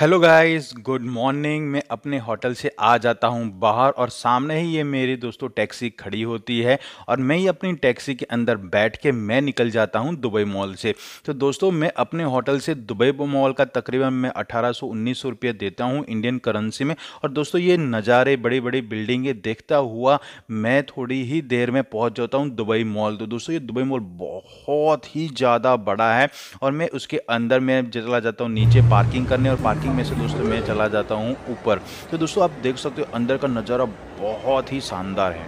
hello guys good morning मैं अपने hotel से आ जाता हूं बाहर और सामने ही ये मेरी दोस्तों टैक्सी खड़ी होती है और मैं ही अपनी टैक्सी के अंदर बैठ के मैं निकल जाता हूं दुबई मॉल से तो दोस्तों मैं अपने होटल से दुबई मॉल का तकरीबन मैं अठारह सौ उन्नीस सौ रुपये देता हूं इंडियन करेंसी में और दोस्तों ये नज़ारे बड़ी बड़ी बिल्डिंगें देखता हुआ मैं थोड़ी ही देर में पहुँच जाता हूँ दुबई मॉल तो दोस्तों ये दुबई मॉल बहुत ही ज़्यादा बड़ा है और मैं उसके अंदर मैं चला जाता हूँ नीचे पार्किंग करने और पार्किंग पार्किंग में से दोस्तों मैं चला जाता हूँ ऊपर तो दोस्तों आप देख सकते हो अंदर का नज़ारा बहुत ही शानदार है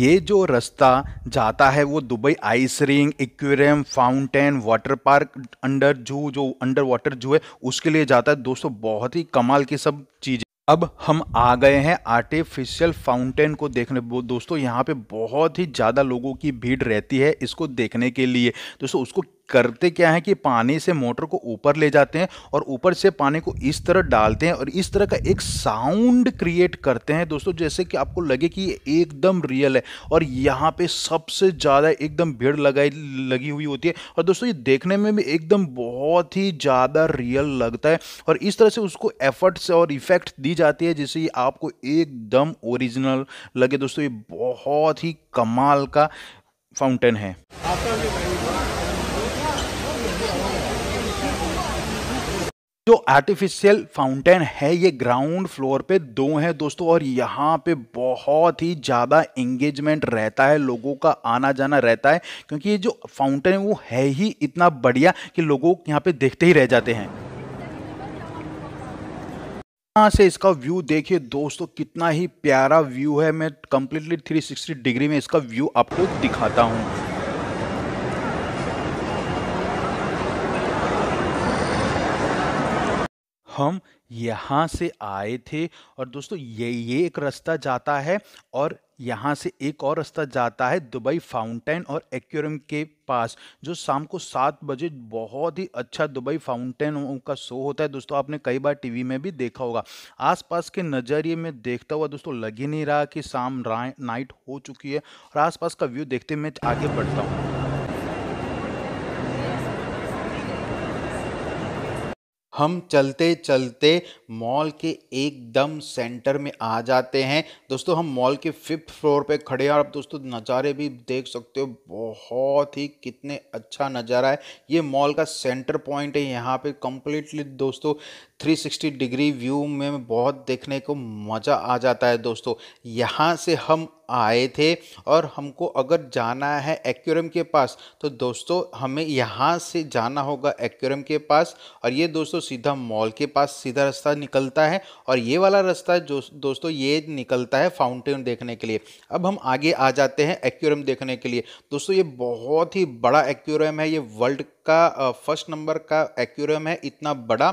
ये जो रास्ता जाता है वो Dubai ice rink aquarium fountain water park under zoo जो अंडर वाटर जू है उसके लिए जाता है दोस्तों बहुत ही कमाल की सब चीज़ें अब हम आ गए हैं आर्टिफिशियल फाउंटेन को देखने दोस्तों यहाँ पे बहुत ही ज़्यादा लोगों की भीड़ रहती है इसको देखने के लिए दोस्तों उसको करते क्या है कि पानी से मोटर को ऊपर ले जाते हैं और ऊपर से पानी को इस तरह डालते हैं और इस तरह का एक साउंड क्रिएट करते हैं दोस्तों जैसे कि आपको लगे कि ये एकदम रियल है और यहाँ पे सबसे ज़्यादा एकदम भीड़ लगाई लगी हुई होती है और दोस्तों ये देखने में भी एकदम बहुत ही ज़्यादा रियल लगता है और इस तरह से उसको एफर्ट्स और इफेक्ट दी जाती है जिससे आपको एकदम ओरिजिनल लगे दोस्तों ये बहुत ही कमाल का फाउंटेन है जो आर्टिफिशियल फाउंटेन है ये ग्राउंड फ्लोर पे दो हैं दोस्तों और यहाँ पे बहुत ही ज़्यादा एंगेजमेंट रहता है लोगों का आना जाना रहता है क्योंकि ये जो फाउंटेन है वो है ही इतना बढ़िया कि लोगों यहाँ पे देखते ही रह जाते हैं यहाँ से इसका व्यू देखिए दोस्तों कितना ही प्यारा व्यू है मैं कम्प्लीटली 360 डिग्री में इसका व्यू आपको दिखाता हूँ हम यहाँ से आए थे और दोस्तों ये ये एक रास्ता जाता है और यहाँ से एक और रास्ता जाता है दुबई फाउंटेन और एक्वेरियम के पास जो शाम को सात बजे बहुत ही अच्छा दुबई फाउंटेन का शो होता है दोस्तों आपने कई बार टीवी में भी देखा होगा आसपास के नज़रिए में देखता हुआ दोस्तों लग ही नहीं रहा कि शाम नाइट हो चुकी है और आसपास का व्यू देखते मैं आगे बढ़ता हूँ हम चलते चलते मॉल के एकदम सेंटर में आ जाते हैं दोस्तों हम मॉल के फिफ्थ फ्लोर पे खड़े हैं और आप दोस्तों नज़ारे भी देख सकते हो बहुत ही कितने अच्छा नज़ारा है ये मॉल का सेंटर पॉइंट है यहाँ पे कम्प्लीटली दोस्तों 360 डिग्री व्यू में बहुत देखने को मज़ा आ जाता है दोस्तों यहाँ से हम आए थे और हमको अगर जाना है एक्यूरम के पास तो दोस्तों हमें यहाँ से जाना होगा एक्यूरम के पास और ये दोस्तों सीधा मॉल के पास सीधा रास्ता निकलता है और ये वाला रास्ता जो दोस्तों ये निकलता है फाउंटेन देखने के लिए अब हम आगे आ जाते हैं एक्यूरम देखने के लिए दोस्तों ये बहुत ही बड़ा एक्यूरम है ये वर्ल्ड का फर्स्ट नंबर का एक्यूरम है इतना बड़ा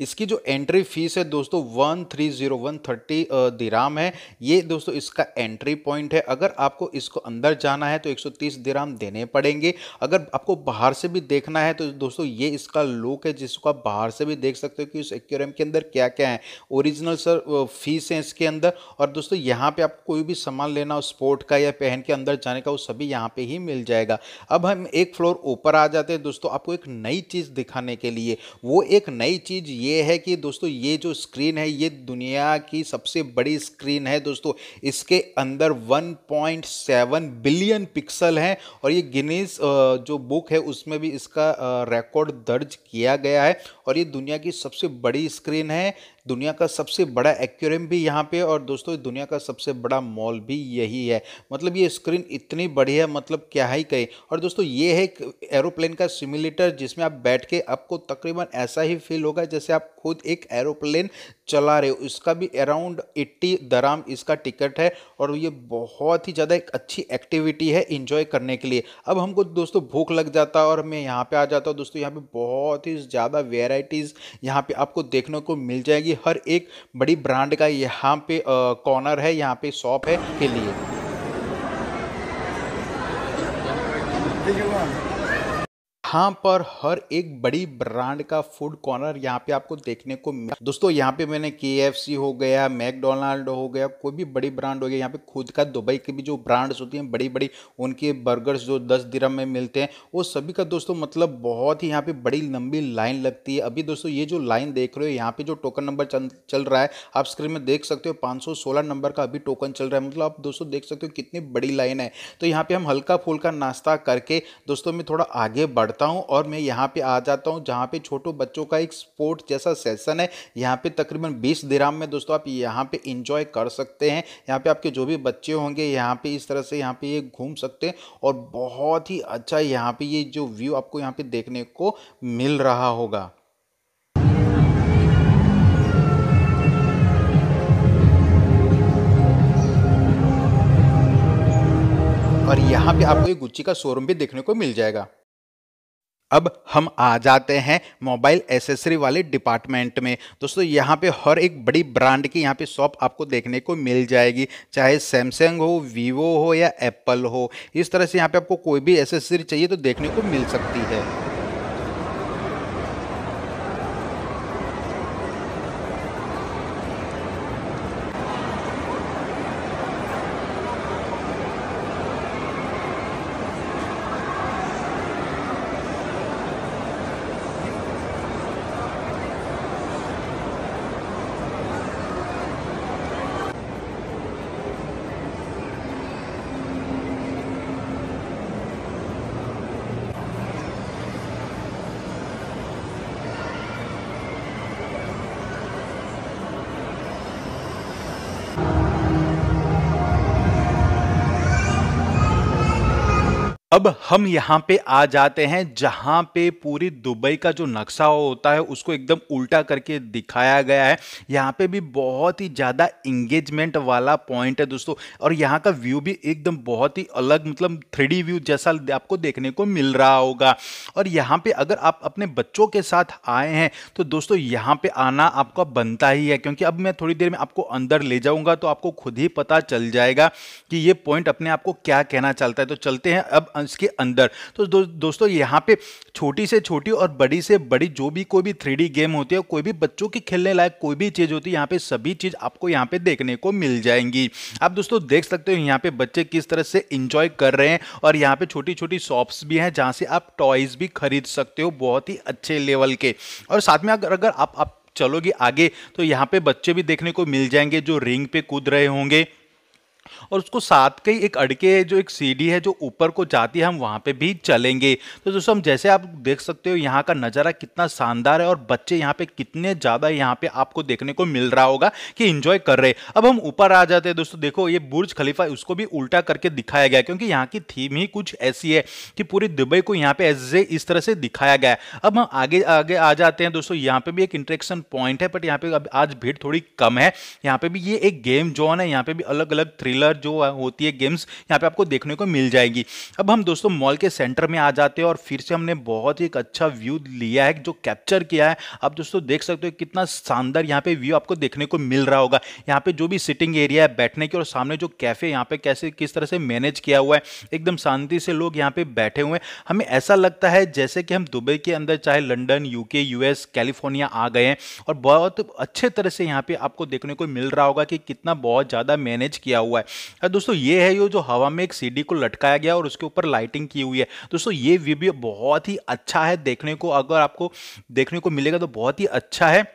इसकी जो एंट्री फीस है दोस्तों one three zero one thirty dirham है ये दोस्तों इसका एंट्री पॉइंट है अगर आपको इसको अंदर जाना है तो 130 दिराम देने पड़ेंगे अगर आपको बाहर से भी देखना है तो दोस्तों ये इसका लुक है जिसको आप बाहर से भी देख सकते हो कि उस एक्वेरियम के अंदर क्या क्या है ओरिजिनल सर फीस है इसके अंदर और दोस्तों यहाँ पर आपको कोई भी सामान लेना हो स्पोर्ट का या पहन के अंदर जाने का वो सभी यहाँ पर ही मिल जाएगा अब हम एक फ्लोर ऊपर आ जाते हैं दोस्तों आपको एक नई चीज़ दिखाने के लिए वो एक नई चीज़ चीज़ ये है कि दोस्तों ये जो स्क्रीन है ये दुनिया की सबसे बड़ी स्क्रीन है दोस्तों इसके अंदर 1.7 बिलियन पिक्सल हैं और ये गिनीज जो बुक है उसमें भी इसका रिकॉर्ड दर्ज किया गया है और ये दुनिया की सबसे बड़ी स्क्रीन है दुनिया का सबसे बड़ा एक्वेरियम भी यहाँ पे और दोस्तों दुनिया का सबसे बड़ा मॉल भी यही है मतलब ये स्क्रीन इतनी बड़ी है मतलब क्या ही कहे और दोस्तों ये है एरोप्लेन का सिमुलेटर जिसमें आप बैठ के आपको तकरीबन ऐसा ही फील होगा जैसे आप खुद एक एरोप्लेन चला रहे हो इसका भी अराउंड एट्टी दराम इसका टिकट है और ये बहुत ही ज़्यादा एक अच्छी एक्टिविटी है इन्जॉय करने के लिए अब हमको दोस्तों भूख लग जाता है और मैं यहाँ पर आ जाता हूँ दोस्तों यहाँ पर बहुत ही ज़्यादा वेरा वेराइटीज़ यहाँ पे आपको देखने को मिल जाएगी हर एक बड़ी ब्रांड का यहाँ पे कॉर्नर है यहाँ पे शॉप है के लिए हाँ पर हर एक बड़ी ब्रांड का फूड कॉर्नर यहाँ पे आपको देखने को मिला दोस्तों यहाँ पे मैंने के हो गया मैकडोनाल्ड हो गया कोई भी बड़ी ब्रांड हो गया यहाँ पे खुद का दुबई के भी जो ब्रांड्स होती हैं बड़ी बड़ी उनके बर्गर्स जो दस दिरम में मिलते हैं वो सभी का दोस्तों मतलब बहुत ही यहाँ पे बड़ी लंबी लाइन लगती है अभी दोस्तों ये जो लाइन देख रहे हो यहाँ पे जो टोकन नंबर चल रहा है आप स्क्रीन में देख सकते हो पाँच नंबर का अभी टोकन चल रहा है मतलब आप दोस्तों देख सकते हो कितनी बड़ी लाइन है तो यहाँ पे हम हल्का फुल्का नाश्ता करके दोस्तों में थोड़ा आगे बढ़ करता हूँ और मैं यहाँ पे आ जाता हूँ जहाँ पे छोटो बच्चों का एक स्पोर्ट जैसा सेशन है यहाँ पे तकरीबन 20 दिराम में दोस्तों आप यहाँ पे इंजॉय कर सकते हैं यहाँ पे आपके जो भी बच्चे होंगे यहाँ पे इस तरह से यहाँ पे ये घूम सकते हैं और बहुत ही अच्छा यहाँ पे ये जो व्यू आपको यहाँ पे देखने को मिल रहा होगा और यहाँ पे आपको ये गुच्ची का शोरूम भी देखने को मिल जाएगा अब हम आ जाते हैं मोबाइल एसेसरी वाले डिपार्टमेंट में दोस्तों यहाँ पे हर एक बड़ी ब्रांड की यहाँ पे शॉप आपको देखने को मिल जाएगी चाहे सैमसंग हो वीवो हो या एप्पल हो इस तरह से यहाँ पे आपको कोई भी एसेसरी चाहिए तो देखने को मिल सकती है अब हम यहाँ पे आ जाते हैं जहाँ पे पूरी दुबई का जो नक्शा होता है उसको एकदम उल्टा करके दिखाया गया है यहाँ पे भी बहुत ही ज़्यादा इंगेजमेंट वाला पॉइंट है दोस्तों और यहाँ का व्यू भी एकदम बहुत ही अलग मतलब थ्री व्यू जैसा आपको देखने को मिल रहा होगा और यहाँ पे अगर आप अपने बच्चों के साथ आए हैं तो दोस्तों यहाँ पर आना आपका बनता ही है क्योंकि अब मैं थोड़ी देर में आपको अंदर ले जाऊँगा तो आपको खुद ही पता चल जाएगा कि ये पॉइंट अपने आप को क्या कहना चलता है तो चलते हैं अब अंश के अंदर तो दो, दोस्तों यहाँ पे छोटी से छोटी और बड़ी से बड़ी जो भी कोई भी थ्री गेम होती है कोई भी बच्चों की खेलने लायक कोई भी चीज़ होती है यहाँ पे सभी चीज़ आपको यहाँ पे देखने को मिल जाएंगी आप दोस्तों देख सकते हो यहाँ पे बच्चे किस तरह से इंजॉय कर रहे हैं और यहाँ पे छोटी छोटी शॉप्स भी हैं जहाँ से आप टॉयज़ भी खरीद सकते हो बहुत ही अच्छे लेवल के और साथ में अगर अगर आप, आप चलोगे आगे तो यहाँ पे बच्चे भी देखने को मिल जाएंगे जो रिंग पे कूद रहे होंगे और उसको साथ के एक अड़के जो एक सीढ़ी है जो ऊपर को जाती है हम वहाँ पे भी चलेंगे तो दोस्तों हम जैसे आप देख सकते हो यहाँ का नज़ारा कितना शानदार है और बच्चे यहाँ पे कितने ज़्यादा यहाँ पे आपको देखने को मिल रहा होगा कि इन्जॉय कर रहे अब हम ऊपर आ जाते हैं दोस्तों देखो ये बुर्ज खलीफा उसको भी उल्टा करके दिखाया गया क्योंकि यहाँ की थीम ही कुछ ऐसी है कि पूरी दुबई को यहाँ पे ऐसे इस तरह से दिखाया गया अब हम आगे आगे आ जाते हैं दोस्तों यहाँ पर भी एक इंट्रेक्शन पॉइंट है बट यहाँ पे आज भीड़ थोड़ी कम है यहाँ पर भी ये एक गेम जोन है यहाँ पर भी अलग अलग थ्रिल सिमिलर जो होती है गेम्स यहाँ पे आपको देखने को मिल जाएगी अब हम दोस्तों मॉल के सेंटर में आ जाते हैं और फिर से हमने बहुत ही एक अच्छा व्यू लिया है जो कैप्चर किया है आप दोस्तों देख सकते हो कितना शानदार यहाँ पे व्यू आपको देखने को मिल रहा होगा यहाँ पे जो भी सिटिंग एरिया है बैठने की और सामने जो कैफे यहाँ पे कैसे किस तरह से मैनेज किया हुआ है एकदम शांति से लोग यहाँ पे बैठे हुए हैं हमें ऐसा लगता है जैसे कि हम दुबई के अंदर चाहे लंडन यूके यूएस कैलिफोर्निया आ गए हैं और बहुत अच्छे तरह से यहाँ पे आपको देखने को मिल रहा होगा कि कितना बहुत ज़्यादा मैनेज किया हुआ है है दोस्तों ये है ये जो हवा में एक सीडी को लटकाया गया और उसके ऊपर लाइटिंग की हुई है दोस्तों ये वीडियो बहुत ही अच्छा है देखने को अगर आपको देखने को मिलेगा तो बहुत ही अच्छा है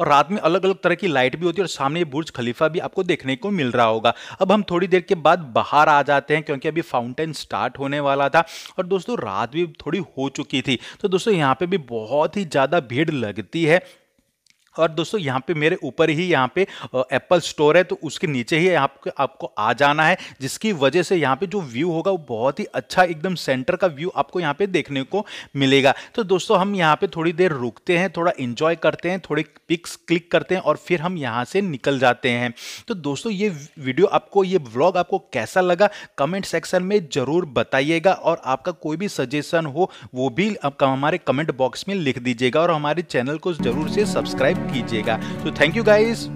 और रात में अलग अलग तरह की लाइट भी होती है और सामने ये बुर्ज खलीफा भी आपको देखने को मिल रहा होगा अब हम थोड़ी देर के बाद बाहर आ जाते हैं क्योंकि अभी फाउंटेन स्टार्ट होने वाला था और दोस्तों रात भी थोड़ी हो चुकी थी तो दोस्तों यहाँ पे भी बहुत ही ज़्यादा भीड़ लगती है और दोस्तों यहाँ पे मेरे ऊपर ही यहाँ पे एप्पल स्टोर है तो उसके नीचे ही यहाँ पे आपको आ जाना है जिसकी वजह से यहाँ पे जो व्यू होगा वो बहुत ही अच्छा एकदम सेंटर का व्यू आपको यहाँ पे देखने को मिलेगा तो दोस्तों हम यहाँ पे थोड़ी देर रुकते हैं थोड़ा इन्जॉय करते हैं थोड़े पिक्स क्लिक करते हैं और फिर हम यहाँ से निकल जाते हैं तो दोस्तों ये वीडियो आपको ये ब्लॉग आपको कैसा लगा कमेंट सेक्शन में ज़रूर बताइएगा और आपका कोई भी सजेशन हो वो भी हमारे कमेंट बॉक्स में लिख दीजिएगा और हमारे चैनल को ज़रूर से सब्सक्राइब कीजिएगा तो थैंक यू गाइज